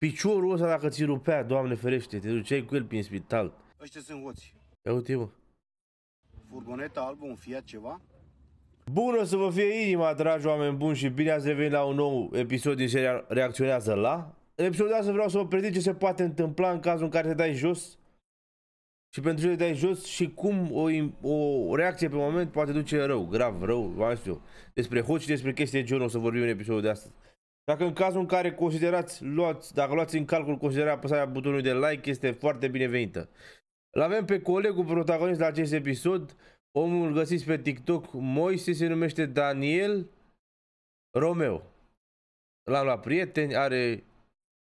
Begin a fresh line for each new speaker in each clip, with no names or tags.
Piciorul ăsta dacă ți rupea, Doamne ferește, te duceai cu el prin spital.
Ăștia sunt hoți. Ia uite mă. Furgoneta albă, un Fiat ceva?
Bună să vă fie inima, dragi oameni buni și bine ați revenit la un nou episod din seria Reacționează la. În episodul ăsta vreau să vă prezint ce se poate întâmpla în cazul în care te dai jos și pentru ce te dai jos și cum o, o reacție pe moment poate duce rău, grav, rău, mai știu. Despre hoți și despre chestii de genul o să vorbim în episodul de astăzi. Dacă în cazul în care considerați, luați, dacă luați în calcul considerarea apăsarea butonului de like, este foarte binevenită. L-avem pe colegul protagonist la acest episod, omul îl găsiți pe TikTok, Moise, se numește Daniel Romeo. L-am luat prieteni, are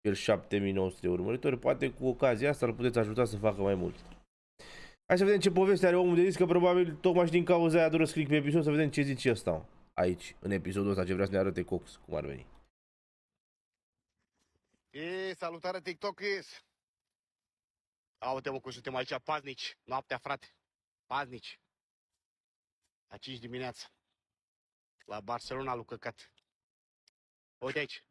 el 7900 de urmăritori, poate cu ocazia asta îl puteți ajuta să facă mai mult. Hai să vedem ce poveste are omul de zis, că probabil tocmai și din cauza aia doresc click pe episod să vedem ce zice ăsta aici, în episodul ăsta, ce vrea să ne arate Cox, cum ar veni.
E, salutare TikTokers! Aute-mă cum suntem aici paznici, noaptea frate, paznici. La 5 dimineața, la Barcelona lui căcat. Uite aici.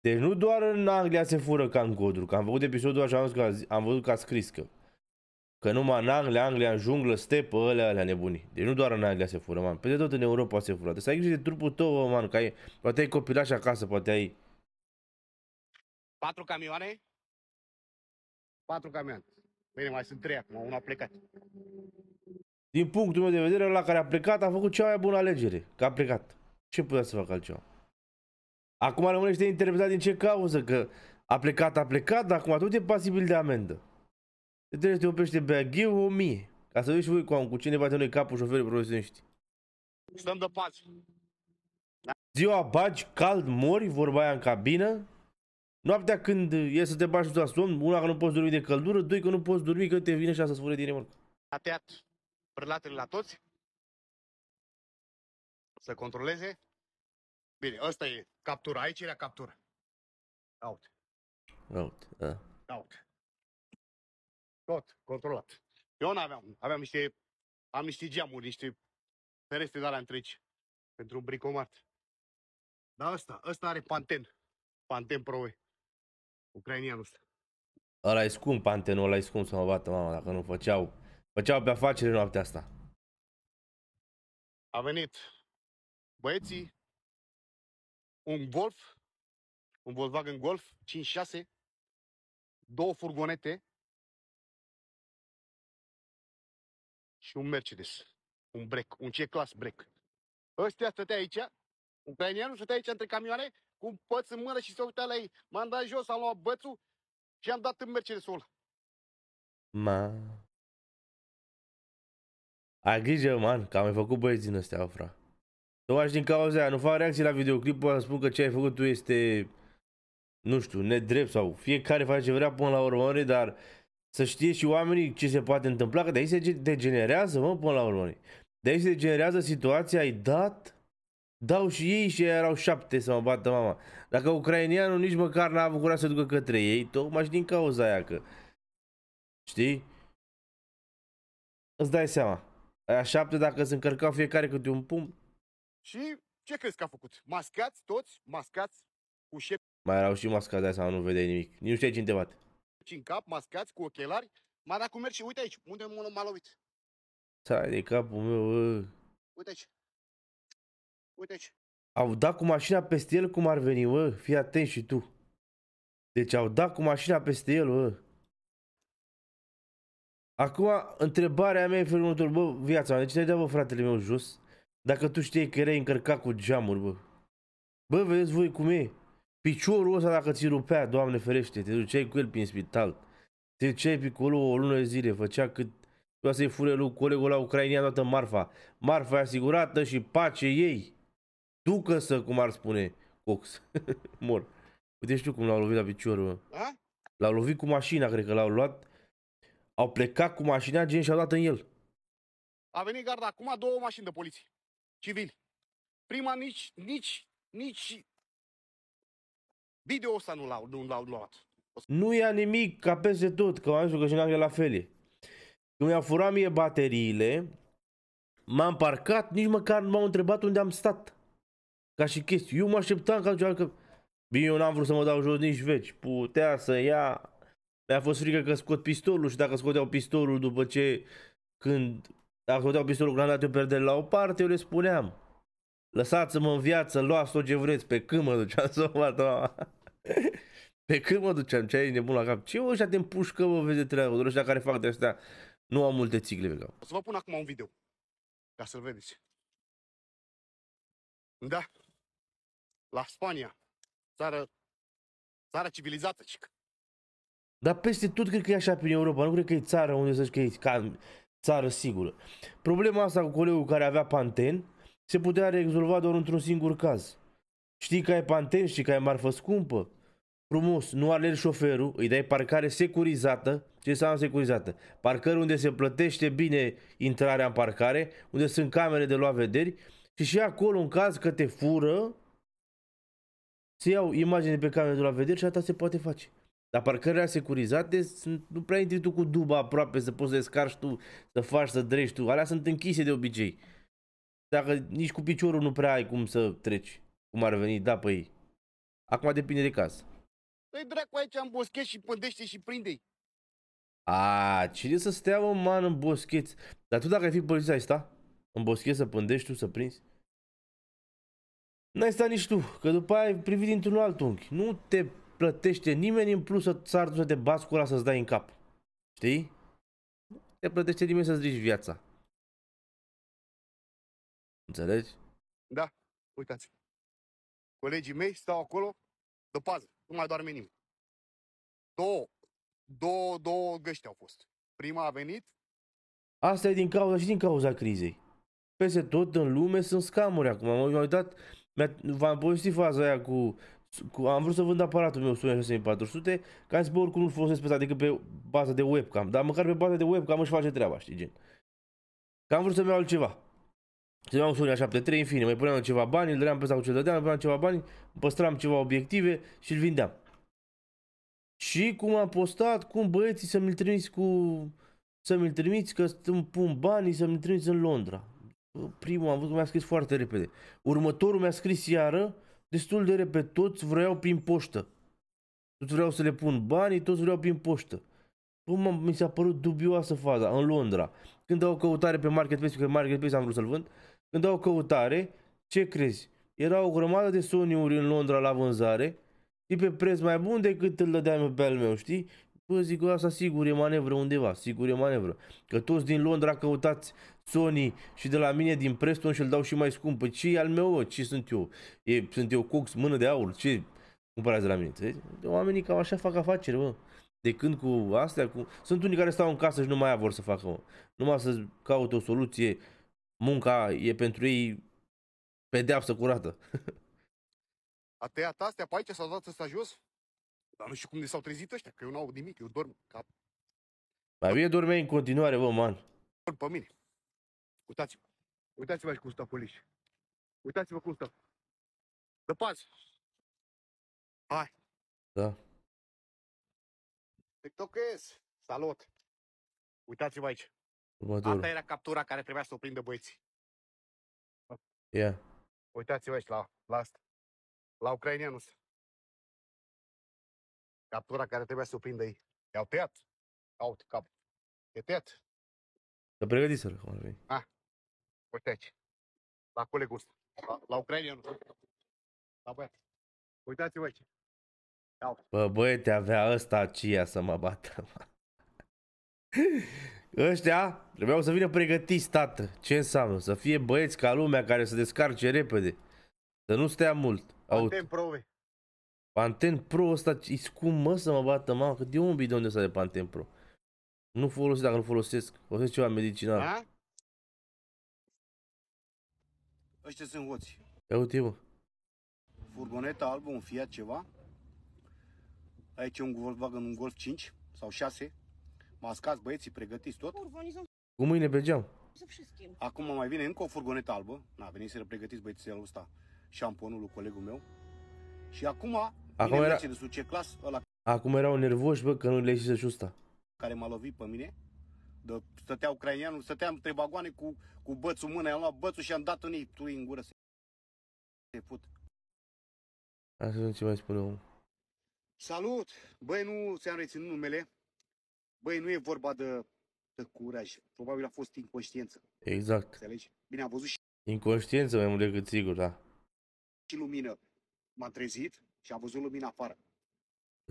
Deci nu doar în Anglia se fură ca în codru, că am făcut episodul așa, am, că am văzut că a scris că. Că numai în Anglia, Anglia, în junglă, stepă, alea, alea nebunii. Deci nu doar în Anglia se fură, man. Peste tot în Europa se fură. Deci să ai grijă de trupul tău, man, că ai, poate ai copilași acasă, poate ai
Patru camioane? Patru camioane. Bine, mai sunt trei acum, unul a plecat.
Din punctul meu de vedere, la care a plecat a făcut cea mai bună alegere, că a plecat. Ce putea să facă altceva? Acum rămânește interpretat din ce cauză, că a plecat, a plecat, dar acum tot e pasibil de amendă. Te trebuie să te oprește Beaghiu 1000, ca să vezi și voi cu, cu cine bate noi capul șoferii profesioniști.
Stăm de pace.
Ziua bagi, cald, mori, vorba aia în cabină, Noaptea când e să te bași la somn, una că nu poți dormi de căldură, doi că nu poți dormi că te vine și să să din remorcă.
A tăiat brălatele la toți? Să controleze? Bine, asta e captura. Aici era captura. Out.
Out, da.
Out. Tot controlat. Eu nu aveam Aveam niște... Am niște geamuri, niște ferestre de alea întregi. Pentru un bricomat. Dar ăsta, ăsta are panten. Panten pro Ucrainianul ăsta.
Ăla e scump, Pantenul ăla e scump să mă bată, mama, dacă nu făceau... Făceau pe afacere noaptea asta.
A venit băieții, un Golf, un Volkswagen Golf 5-6, două furgonete și un Mercedes, un break, un C-Class break. Ăstea stătea aici, ucrainianul stătea aici între camioane cu păț în mână și se uita la ei. M-am dat jos, am luat bățul și am dat în Mercedesul
Ma. Ai grijă, man, că am mai făcut băieți din ăstea, fra. Tocmai din cauza aia, nu fac reacții la videoclipul ăla, spun că ce ai făcut tu este, nu știu, nedrept sau fiecare face ce vrea până la urmă, dar să știe și oamenii ce se poate întâmpla, că de aici se degenerează, mă, până la urmă. De aici se degenerează situația, ai dat Dau și ei și erau șapte să mă bată mama. Dacă ucrainianul nici măcar n-a avut curaj să ducă către ei, tocmai și din cauza aia că... Știi? Îți dai seama. Aia șapte dacă se încărcau fiecare câte un pum. Și
ce crezi că a făcut? Mascați toți? Mascați? Cu șep...
Mai erau și mascați de nu vedeai nimic. Nici nu știai cine te bate.
Deci în cap, mascați, cu ochelari. Mai dacă mergi și uite aici, unde m-a
lovit. Stai de capul meu, bă.
Uite aici. Uite
și. Au dat cu mașina peste el cum ar veni, bă, fii atent și tu. Deci au dat cu mașina peste el, bă. Acum, întrebarea mea e felul următor, bă, viața, de ce te-ai dat, bă, fratele meu, jos? Dacă tu știi că erai încărcat cu geamuri, bă. Bă, vedeți voi cum e? Piciorul ăsta dacă ți rupea, doamne ferește, te duceai cu el prin spital. Te duceai pe acolo o lună de zile, făcea cât Vreau să-i fure lui colegul la ucrainian toată marfa. Marfa e asigurată și pace ei ducă să, cum ar spune Cox. Mor. Uite știu cum l-au lovit la picior, mă. L-au lovit cu mașina, cred că l-au luat. Au plecat cu mașina, gen și-au dat în el.
A venit garda acum două mașini de poliție. Civili. Prima nici, nici, nici video ăsta nu l-au, nu l-au luat.
Nu ia nimic ca peste tot, că am zis că și n la fel e. Când mi-au furat mie bateriile, m-am parcat, nici măcar nu m-au întrebat unde am stat. Ca și chestii. Eu mă așteptam ca că Bine, eu n-am vrut să mă dau jos nici veci. Putea să ia... Mi-a fost frică că scot pistolul și dacă scoteau pistolul după ce... Când... Dacă scoteau pistolul dat eu pierdere la o parte, eu le spuneam. Lăsați-mă în viață, luați tot ce vreți. Pe când mă duceam să mă Pe când mă duceam, ce ai nebun la cap? Ce ăștia te împușcă, mă, vezi de treabă, ăștia care fac de astea. Nu am multe țigle pe cap.
O să vă pun acum un video, ca să-l vedeți. Da? la Spania. Țară, țară civilizată, cică.
Dar peste tot cred că e așa prin Europa. Nu cred că e țară unde să zici că e ca țară sigură. Problema asta cu colegul care avea Panten se putea rezolva doar într-un singur caz. Știi că ai Panten, știi că ai marfă scumpă. Frumos, nu alergi șoferul, îi dai parcare securizată. Ce înseamnă securizată? Parcări unde se plătește bine intrarea în parcare, unde sunt camere de luat vederi și și acolo în caz că te fură, să iau imagine pe camera de la vedere și asta se poate face. Dar parcările securizate sunt, nu prea intri tu cu duba aproape să poți să descarci tu, să faci, să dreci tu. Alea sunt închise de obicei. Dacă nici cu piciorul nu prea ai cum să treci, cum ar veni, da, păi. Acum depinde de caz.
Păi dracu aici în boschet și pândește și prinde-i.
A, cine să stea, o man, în boschet, Dar tu dacă ai fi polițist, ai sta? În boschet să pândești tu, să prinzi? n-ai stat nici tu, că după aia ai privit dintr-un alt unghi. Nu te plătește nimeni în plus să ți să te bați cu ăla să-ți dai în cap. Știi? Nu te plătește nimeni să-ți ridici viața. Înțelegi? Da,
uitați. Colegii mei stau acolo de pază, nu mai doarme nimeni. Două, două, două găști au fost. Prima a venit.
Asta e din cauza și din cauza crizei. Peste tot în lume sunt scamuri acum. M-am uitat V-am povestit faza aia cu, cu... Am vrut să vând aparatul meu Sony 6400, că am zis, bă, oricum nu-l folosesc pe asta decât pe bază de webcam. Dar măcar pe bază de webcam își face treaba, știi, gen. Că am vrut să-mi iau altceva. Să iau un Sony 73, în fine, mai puneam ceva bani, îl dădeam pe cu ce dădeam, puneam ceva bani, păstram ceva obiective și îl vindeam. Și cum am postat, cum băieții să-mi-l trimiți cu... Să-mi-l trimiți că îmi pun banii, să-mi-l trimiți în Londra primul am văzut că mi-a scris foarte repede. Următorul mi-a scris iară, destul de repede, toți vreau prin poștă. Toți vreau să le pun banii, toți vreau prin poștă. Bă, mi s-a părut dubioasă faza în Londra. Când dau o căutare pe Marketplace, că Marketplace am vrut să-l vând, când dau o căutare, ce crezi? Era o grămadă de Sony-uri în Londra la vânzare și pe preț mai bun decât îl dădeam pe al meu, știi? Bă, zic, asta sigur e manevră undeva, sigur e manevră. Că toți din Londra căutați Sony și de la mine din Preston și îl dau și mai scump. Păi ce e al meu, ce sunt eu? E, sunt eu Cox, mână de aur, ce cumpărați de la mine? Înțelegi? Oamenii cam așa fac afaceri, bă. De când cu astea, cu... sunt unii care stau în casă și nu mai vor să facă, mă. Numai să caute o soluție, munca e pentru ei pedeapsă curată.
A tăiat astea pe aici, s-a dat ăsta jos? Dar nu știu cum de s-au trezit ăștia, că eu n-au nimic, eu dorm cap.
Mai bine dormeai în continuare, bă, man.
Pe mine. Uitați-vă. Uitați-vă aici cum stă poliși. Uitați-vă cum stă. Dăpați! Hai! Da. TikTokers! Salut! Uitați-vă aici.
Următorul. Asta era
captura care trebuia să o prindă băieții. Ia. Yeah. Uitați-vă aici la, la asta. La ucrainianul Captura care trebuia să o prindă ei. I-au tăiat. Au cap. E tăiat.
Să pregătiți să cum ar veni. Ah.
Uite aici. La colegul ăsta. La, la ucrainianul. La băiat. Uitați-vă aici. Iau.
Bă, băiete, avea ăsta cia să mă bată. Ăștia trebuiau să vină pregătiți, tată. Ce înseamnă? Să fie băieți ca lumea care să descarce repede. Să nu stea mult. Panten Pro, ve. Panten Pro ăsta e scum mă, să mă bată, mamă, că de un bidon de ăsta de Panten Pro. Nu folosesc, dacă nu folosesc, folosesc ceva medicinal. A?
Ăștia sunt hoți. Ia uite mă. Furgoneta albă, un Fiat ceva. Aici un Volkswagen, un Golf 5 sau 6. Mascați băieții, pregătiți tot.
Cu mâine pe geam.
Acum mai vine încă o furgonetă albă. Na, veniți să pregătiți băieții ăla ăsta. Șamponul lui colegul meu. Și acum, acum era... de succes clas, ăla
Acum erau nervoși, bă, că nu le ai zis ăsta.
Care m-a lovit pe mine, de, stătea ucraineanul, stăteam între bagoane cu, cu bățul mână, i-am luat bățul și am dat în ei, tu în gură să put.
Asta nu ți mai spune omul.
Salut! Băi, nu ți-am reținut numele. Băi, nu e vorba de, de curaj. Probabil a fost inconștiență. Exact. Înțelegi? Bine, am văzut și...
Inconștiență mai mult decât sigur, da.
Și lumină. M-am trezit și am văzut lumina afară.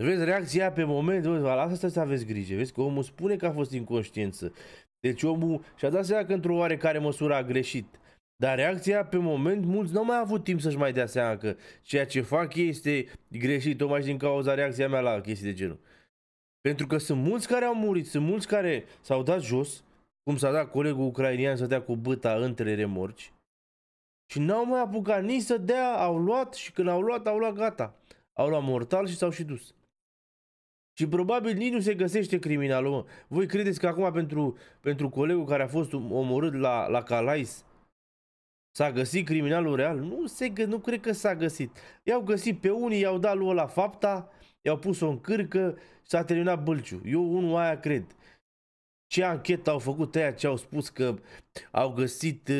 Vezi reacția pe moment, vezi, lasă să aveți grijă, vezi că omul spune că a fost inconștiență. Deci omul și-a dat seama că într-o oarecare măsură a greșit. Dar reacția pe moment, mulți nu au mai avut timp să-și mai dea seama că ceea ce fac ei este greșit, tocmai din cauza reacția mea la chestii de genul. Pentru că sunt mulți care au murit, sunt mulți care s-au dat jos, cum s-a dat colegul ucrainian să dea cu băta între remorci, și n-au mai apucat nici să dea, au luat și când au luat, au luat gata. Au luat mortal și s-au și dus. Și probabil nici nu se găsește criminalul, mă. Voi credeți că acum pentru, pentru colegul care a fost omorât la, la Calais s-a găsit criminalul real? Nu, se, nu cred că s-a găsit. I-au găsit pe unii, i-au dat lui la fapta, i-au pus-o în cârcă și s-a terminat bâlciu. Eu unul aia cred. Ce anchetă au făcut aia ce au spus că au găsit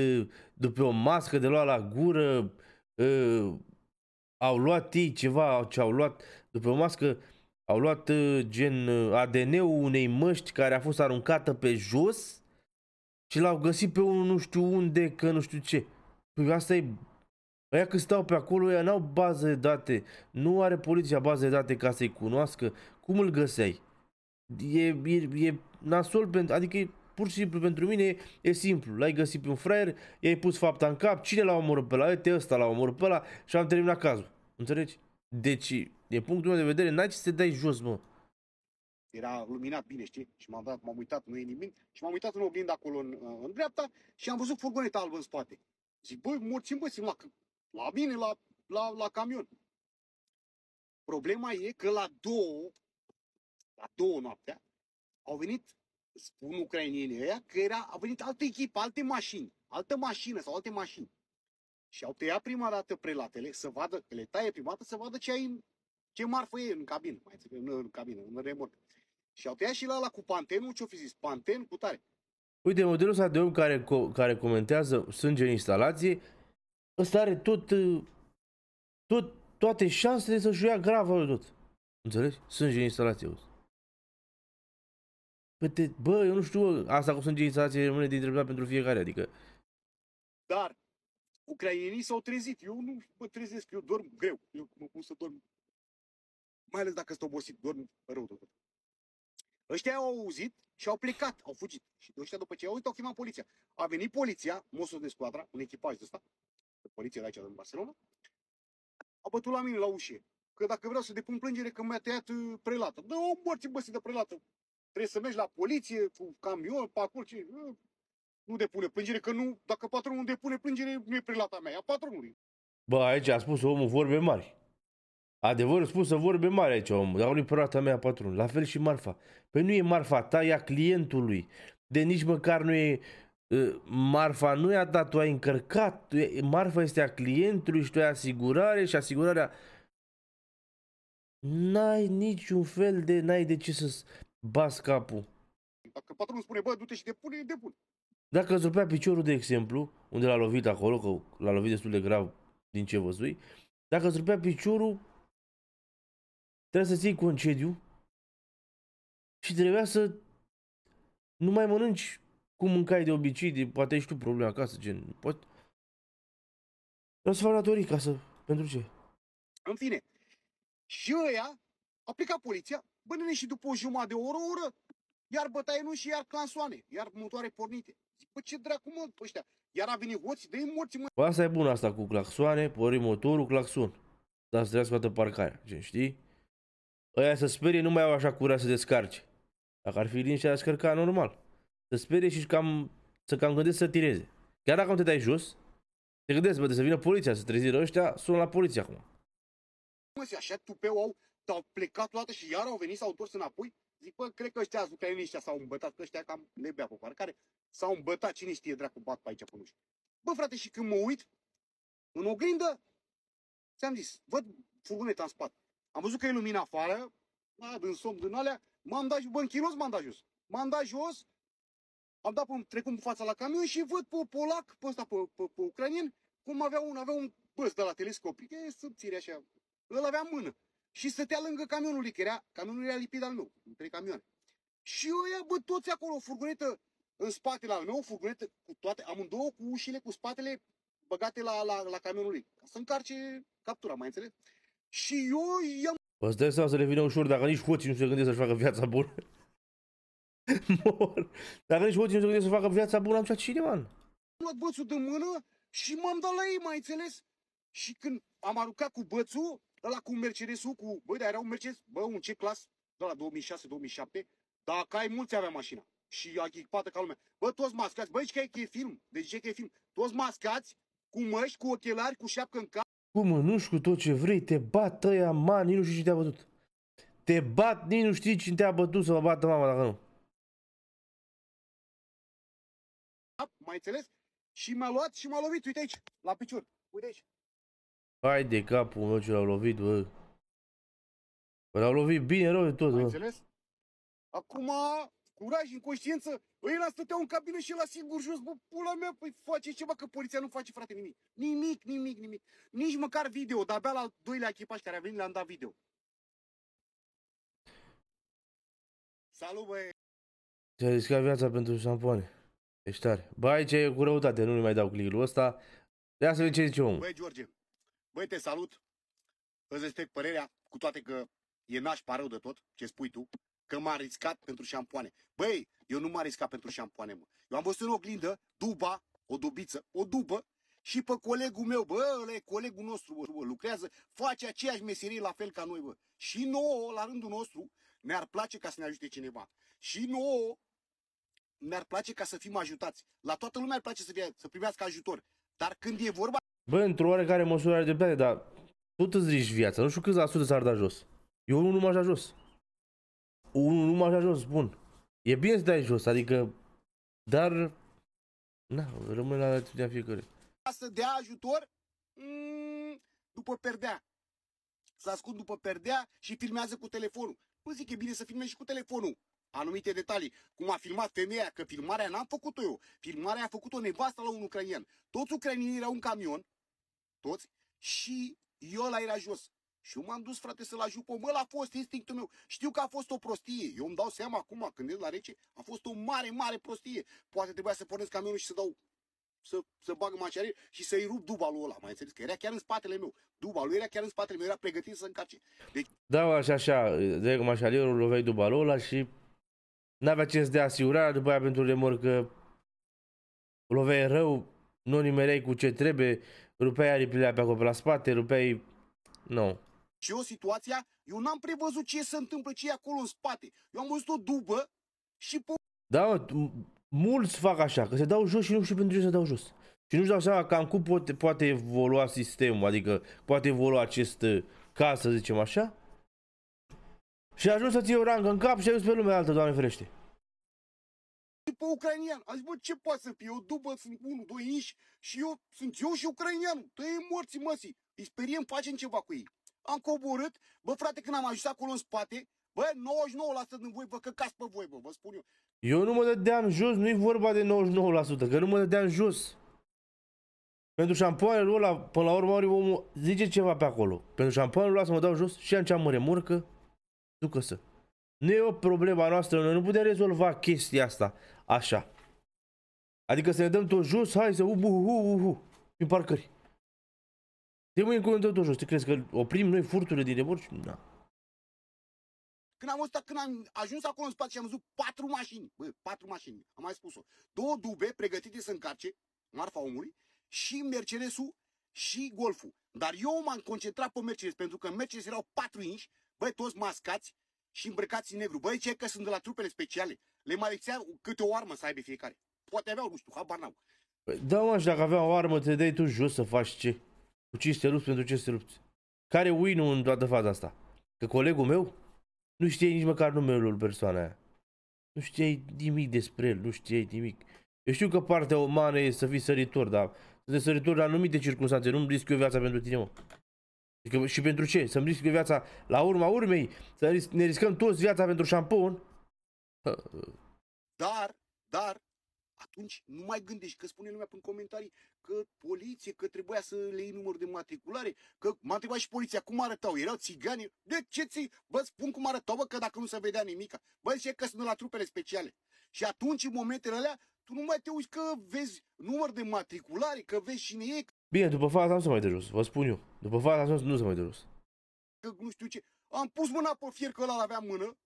după o mască de luat la gură, ă, au luat ei ceva ce au luat după o mască au luat uh, gen uh, ADN-ul unei măști care a fost aruncată pe jos și l-au găsit pe unul nu știu unde, că nu știu ce. Păi asta e... Aia că stau pe acolo, ea n-au bază de date. Nu are poliția bază de date ca să-i cunoască. Cum îl găseai? E, e, e nasol pentru... Adică e, pur și simplu pentru mine e, e simplu. L-ai găsit pe un fraier, i-ai pus fapta în cap, cine l-a omorât pe la uite ăsta l-a omorât pe la și am terminat cazul. Înțelegi? Deci din punctul meu de vedere, n-ai ce să te dai jos, mă.
Era luminat bine, știi? Și m-am, dat, m-am uitat, nu e nimic. Și m-am uitat în oglindă acolo în, în dreapta și am văzut furgoneta albă în spate. Zic, băi, morți bă, la, la mine, la, la, la camion. Problema e că la două, la două noaptea, au venit, spun ucrainienii ăia, că era, a venit altă echipă, alte mașini, altă mașină sau alte mașini. Și au tăiat prima dată prelatele să vadă, că le taie prima dată să vadă ce ai în, ce marfă e în cabină, mai înțeleg, în, în cabină, în remorcă. Și au tăiat și la ăla cu Pantenul, ce-o fi zis? Panten cu tare.
Uite, modelul ăsta de om care, co- care comentează sânge în instalație, ăsta are tot, uh, tot, toate șansele să-și ia gravă tot. Înțelegi? Sânge în instalație. Bă, păi te, bă, eu nu știu, asta cu sânge în instalație rămâne de întrebat pentru fiecare, adică...
Dar ucrainienii s-au trezit. Eu nu mă trezesc, eu dorm greu. Eu mă pun să dorm mai ales dacă sunt obosit, dorm rău tot. Ăștia au auzit și au plecat, au fugit. Și ăștia după ce au auzit, au chemat poliția. A venit poliția, Mossos de Squadra, un echipaj de ăsta, poliția de aici, din Barcelona, a bătut la mine la ușie. Că dacă vreau să depun plângere că mi-a tăiat uh, prelată. Da, o morți băsi de prelată. Trebuie să mergi la poliție, cu camion, pe acolo, ce... Uh, nu depune plângere, că nu, dacă patronul depune plângere, nu e prelata mea, e a patronului.
Bă, aici a spus omul vorbe mari. Adevărul spus să vorbe mare aici omul, dar lui proata mea patron, la fel și Marfa. Păi nu e Marfa ta, e a clientului. De nici măcar nu e Marfa nu i-a dat, tu ai încărcat, tu Marfa este a clientului și tu ai asigurare și asigurarea... N-ai niciun fel de, n-ai de ce să-ți bas capul.
Dacă patronul spune, bă, du-te și depune, depune.
Dacă îți rupea piciorul, de exemplu, unde l-a lovit acolo, că l-a lovit destul de grav din ce văzui, dacă îți rupea piciorul, Trebuia să-ți iei concediu și trebuia să nu mai mănânci cum mâncai de obicei, de, poate ești tu problema acasă, gen, poate... Vreau să fac datorii ca să... pentru ce?
În fine, și ăia a plecat poliția, bănâne și după o jumătate de oră, oră, iar bătaie nu și iar clansoane, iar motoare pornite. Zic, bă, ce dracu mă, ăștia, iar a venit hoții, dă-i morți, mă.
Asta e bun asta cu claxoane, pori motorul, claxon. Dar să trebuia să parcarea, gen, știi? Ăia să sperie nu mai au așa curaj să descarce. Dacă ar fi din și descărca normal. Să sperie și cam, să cam gândesc să tireze. Chiar dacă nu te dai jos, te gândesc, bă, să vină poliția, să treziră ăștia, sună la poliția acum.
Mă, se așa tupeu au, au plecat toată și iar au venit, s-au întors înapoi. Zic, bă, cred că ăștia ucraineni ăștia s-au îmbătat, că ăștia cam bea pe parcare. S-au îmbătat, cine știe, dracu, bat pe aici pe nu Bă, frate, și când mă uit, în oglindă, ți-am zis, văd furgoneta în spate. Am văzut că e lumina afară, a, da, din somn, din alea, m-am dat, bă, închinos m-am dat jos. M-am dat jos, am dat pe, trecum cu fața la camion și văd pe polac, pe ăsta, pe, pe, pe ucranin, cum avea un, avea un băs de la telescop, e subțire așa, îl avea în mână. Și stătea lângă camionul lui, că era, camionul era lipit al meu, între camioane. Și eu ia, bă, toți acolo, o furgonetă în spatele al meu, o furgonetă cu toate, amândouă cu ușile, cu spatele băgate la, la, la camionul lui, ca să încarce captura, mai înțeles? Și eu i-am...
Păi îți dai seama să le vină ușor dacă nici hoții nu se gândesc să-și facă viața bună. Mor. Dacă nici hoții nu se gândesc să facă viața bună, am ceea cine, man? Am
luat bățul de mână și m-am dat la ei, mai înțeles? Și când am aruncat cu bățul, ăla cu Mercedes-ul, cu, bă, dar era un Mercedes, bă, un ce clas, de la 2006-2007, dacă ai mulți avea mașina și echipată ca lumea. Bă, toți mascați, bă, aici că e film, deci e că e film, toți mascați, cu măști, cu ochelari, cu șapcă în cap,
cu mănuși, cu tot ce vrei, te bat ăia, man, nici nu știi cine te-a bătut. Te bat, nici nu știi cine te-a bătut să mă bată mama dacă nu.
Mai înțeles? Și m-a luat și m-a lovit, uite aici, la picior, uite aici.
Hai de capul meu ce l-au lovit, bă. L-au lovit bine, rău de tot, Ai bă. înțeles?
Acum curaj, în conștiință, la stăteau în cabină și la singur jos, bă, pula mea, păi face ceva, că poliția nu face, frate, nimic. Nimic, nimic, nimic. Nici măcar video, dar abia la al doilea echipaj care a venit le-am dat video. Salut, băie!
Ți-a riscat viața pentru șampoane. Ești tare. Bă, aici e cu răutate, nu-i mai dau click-ul ăsta. Ia să vedem ce zice omul. Băi, George,
băi, te salut. Îți respect părerea, cu toate că e nașpa rău de tot, ce spui tu că m-a riscat pentru șampoane. Băi, eu nu m a riscat pentru șampoane, mă. Eu am văzut în oglindă, duba, o dubiță, o dubă, și pe colegul meu, bă, ăla e colegul nostru, bă, bă, lucrează, face aceeași meserie la fel ca noi, bă. Și nouă, la rândul nostru, ne-ar place ca să ne ajute cineva. Și nouă, ne-ar place ca să fim ajutați. La toată lumea ar place să, fie, să primească ajutor. Dar când e vorba...
Bă, într-o oarecare măsură are dreptate, dar tot îți riști viața. Nu știu câți la sută s-ar da jos. Eu nu m-aș da jos unul nu m-a ajuns bun. E bine să dai jos, adică, dar, na, rămâne la atitudinea fiecare.
Să dea ajutor mm, după perdea. Să ascund după perdea și filmează cu telefonul. Nu păi zic, e bine să filmezi și cu telefonul anumite detalii, cum a filmat femeia, că filmarea n-am făcut-o eu, filmarea a făcut-o nevasta la un ucrainian. Toți ucrainienii erau în camion, toți, și eu la era jos. Și eu m-am dus, frate, să-l ajut pe omul a fost instinctul meu. Știu că a fost o prostie. Eu îmi dau seama acum, când ești la rece, a fost o mare, mare prostie. Poate trebuia să pornesc camionul și să dau să, să bag maceare și să-i rup dubalul ăla, mai înțeles? Că era chiar în spatele meu. Dubalul era chiar în spatele meu, era pregătit să încarce.
Deci... Da, așa, așa, de mașalierul loveai dubalul ăla și n-avea ce să dea asigurarea, după aia pentru că lovei rău, nu nimereai cu ce trebuie, rupeai aripile pe acolo pe la spate, rupeai... Nu. No
și eu situația, eu n-am prevăzut ce se întâmplă, ce e acolo în
spate. Eu am văzut o dubă și pe... Da, mă, mulți fac așa, că se dau jos și nu știu pentru ce se dau jos. Și nu-și dau seama cam cum poate, poate evolua sistemul, adică poate evolua acest uh, caz, să zicem așa. Și ajuns să ții o rangă în cap și ai pe lumea altă, doamne ferește.
Pe ucrainian. A zis, bă, ce poate să fie? Eu după sunt unul, doi inși și eu sunt eu și ucrainianul. Tăiem morții măsii. Îi speriem, facem ceva cu ei am coborât, bă frate, când am ajuns acolo în spate, bă, 99% din voi vă căcați pe voi, bă, vă spun eu.
Eu nu mă dădeam jos, nu-i vorba de 99%, că nu mă dădeam jos. Pentru șampoanelul ăla, până la urmă, ori omul zice ceva pe acolo. Pentru șampoanelul ăla să mă dau jos și atunci mă remorcă, ducă să. Nu e o problema noastră, noi nu putem rezolva chestia asta așa. Adică să ne dăm tot jos, hai să uh, uh, uh, uh, parcări. De mâine cu tău jos, Te crezi că oprim noi furturile din remorci? Da.
Când am, stat, când am ajuns acolo în spate și am văzut patru mașini, bă, patru mașini, am mai spus-o, două dube pregătite să încarce, marfa omului, și Mercedesul și Golful. Dar eu m-am concentrat pe Mercedes, pentru că Mercedes erau patru inși, băi, toți mascați și îmbrăcați în negru. Băi, ce că sunt de la trupele speciale, le mai lecțea câte o armă să aibă fiecare. Poate aveau, nu știu,
habar n-au. Păi, da, mă, și dacă avea o armă, te dai tu jos să faci ce? Cu te lupți pentru ce te lupți. Care win în toată faza asta? Că colegul meu nu știe nici măcar numele lui persoana aia. Nu știe nimic despre el, nu știe nimic. Eu știu că partea umană e să fii săritor, dar să te săritor la anumite circunstanțe. Nu-mi risc eu viața pentru tine, mă. Adică, și pentru ce? Să-mi risc eu viața la urma urmei? Să ne riscăm toți viața pentru șampon? Dar, dar, atunci nu
mai gândești că spune lumea prin comentarii că poliție, că trebuia să le iei număr de matriculare, că m-a întrebat și poliția cum arătau, erau țigani, de ce ți, vă spun cum arătau, bă, că dacă nu se vedea nimic, bă, zice că sunt la trupele speciale. Și atunci, în momentele alea, tu nu mai te uiți că vezi număr de matriculare, că vezi cine e.
Bine, după faza nu se mai de jos, vă spun eu. După faza nu se mai de jos.
Că nu știu ce. Am pus mâna pe fier că ăla avea mână,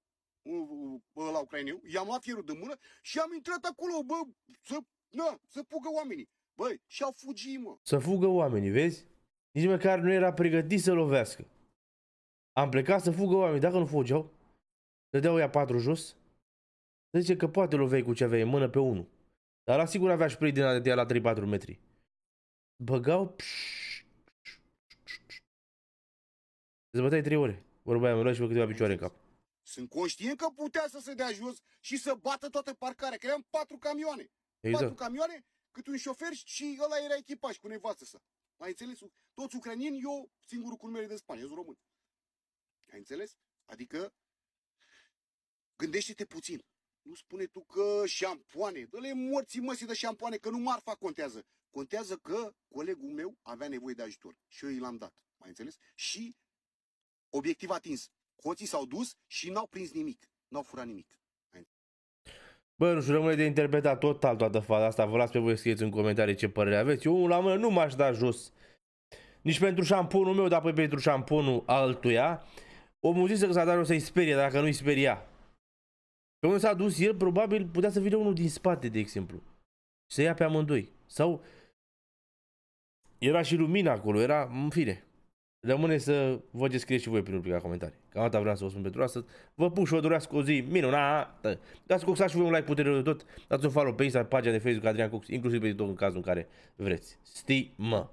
la ucraineu, i-am luat fierul de mână și am intrat acolo, bă, să, na, să fugă oamenii. Băi, și a fugit, mă.
Să fugă oamenii, vezi? Nici măcar nu era pregătit să lovească. Am plecat să fugă oamenii, dacă nu fugeau, dădeau ea patru jos, să zice că poate lovei cu ce aveai în mână pe unul. Dar la sigur avea spray din de la 3-4 metri. Băgau... Pș, pș, 3 ore. Vorba aia, mi-a luat câteva picioare în cap.
Sunt conștient că putea să se dea jos și să bată toată parcarea, că eram patru camioane. Exact. Patru camioane, cât un șofer și ăla era echipaj cu nevastă sa. Ai înțeles? Toți ucranieni, eu singurul cu numele de Spania, eu român. Ai înțeles? Adică, gândește-te puțin. Nu spune tu că șampoane, dă-le morții măsii de șampoane, că nu marfa contează. Contează că colegul meu avea nevoie de ajutor și eu i l-am dat. Mai înțeles? Și obiectiv atins. Hoții s-au dus și n-au prins nimic, n-au furat nimic.
Bă, nu știu, rămâne de interpretat total toată faza asta. Vă las pe voi să scrieți în comentarii ce părere aveți. Eu la mână nu m-aș da jos. Nici pentru șamponul meu, dar pentru șamponul altuia. Omul zis că s-a dat să-i sperie, dacă nu-i speria. Pe unde s-a dus el, probabil putea să vină unul din spate, de exemplu. Și să ia pe amândoi. Sau era și lumina acolo, era, în fine, Rămâne să vă scrieți și voi prin rubrica comentarii. Ca atâta vreau să vă spun pentru astăzi. Vă pup și vă durească o zi minunată. Dați cu și voi un like puternic de tot. Dați un follow pe Instagram, pagina de Facebook Adrian Cox, inclusiv pe YouTube în cazul în care vreți. Stimă!